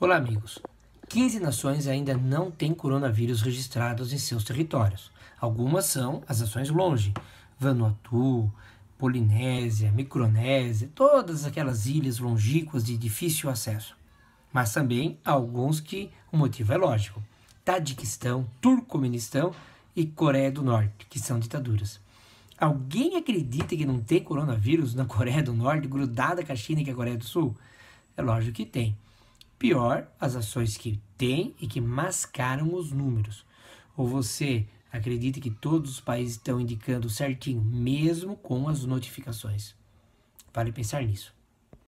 Olá, amigos. 15 nações ainda não têm coronavírus registrados em seus territórios. Algumas são as nações longe: Vanuatu, Polinésia, Micronésia, todas aquelas ilhas longíquas de difícil acesso. Mas também há alguns que o motivo é lógico: Tadiquistão, Turcomenistão e Coreia do Norte, que são ditaduras. Alguém acredita que não tem coronavírus na Coreia do Norte, grudada com a China e com a Coreia do Sul? É lógico que tem. Pior, as ações que têm e que mascaram os números. Ou você acredita que todos os países estão indicando certinho, mesmo com as notificações? Vale pensar nisso.